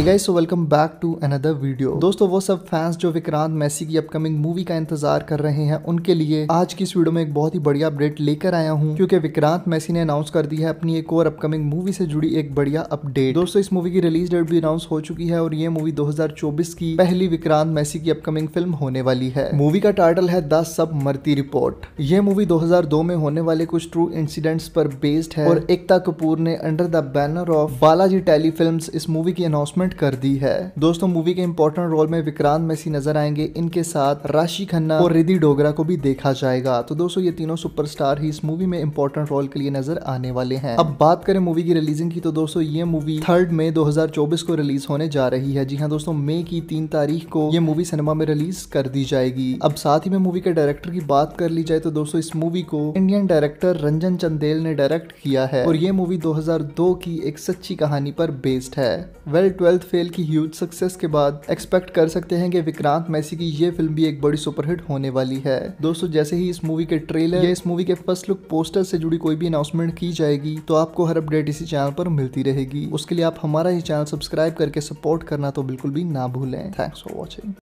guys welcome back to another video दोस्तों वो सब फैंस जो विक्रांत मैसी की अपकमिंग मूवी का इंतजार कर रहे हैं उनके लिए आज की इस वीडियो में एक बहुत ही बढ़िया अपडेट लेकर आया हूँ क्योंकि विक्रांत मैसी ने अनाउंस कर दी है अपनी एक और अपकमिंग मूवी से जुड़ी एक बढ़िया अपडेट दोस्तों इस मूवी की रिलीज डेट भी अनाउंस हो चुकी है और ये मूवी दो की पहली विक्रांत मैसी की अपकमिंग फिल्म होने वाली है मूवी का टाइटल है द सब मरती रिपोर्ट ये मूवी दो में होने वाले कुछ ट्रू इंसिडेंट्स पर बेस्ड है और एकता कपूर ने under the banner of Balaji tele film इस मूवी की अनाउंसमेंट अनाउंसमेंट कर दी है दोस्तों मूवी के इम्पोर्टेंट रोल में विक्रांत मैसी नजर आएंगे इनके साथ राशि खन्ना और रिधि डोगरा को भी देखा जाएगा तो दोस्तों ये तीनों सुपरस्टार ही इस मूवी में इम्पोर्टेंट रोल के लिए नजर आने वाले हैं अब बात करें मूवी की रिलीजिंग की तो दोस्तों ये मूवी थर्ड मई दो को रिलीज होने जा रही है जी हाँ दोस्तों मई की तीन तारीख को ये मूवी सिनेमा में रिलीज कर दी जाएगी अब साथ ही में मूवी के डायरेक्टर की बात कर ली जाए तो दोस्तों इस मूवी को इंडियन डायरेक्टर रंजन चंदेल ने डायरेक्ट किया है और ये मूवी 2002 की एक सच्ची कहानी पर बेस्ड है वेल well, ट्वेल्थ फेल की ह्यूज सक्सेस के बाद एक्सपेक्ट कर सकते हैं कि विक्रांत मैसी की ये फिल्म भी एक बड़ी सुपरहिट होने वाली है दोस्तों जैसे ही इस मूवी के ट्रेलर या इस मूवी के फर्स्ट लुक पोस्टर से जुड़ी कोई भी अनाउंसमेंट की जाएगी तो आपको हर अपडेट इसी चैनल पर मिलती रहेगी उसके लिए आप हमारा ही चैनल सब्सक्राइब करके सपोर्ट करना तो बिल्कुल भी ना भूलें थैंक्स फॉर वॉचिंग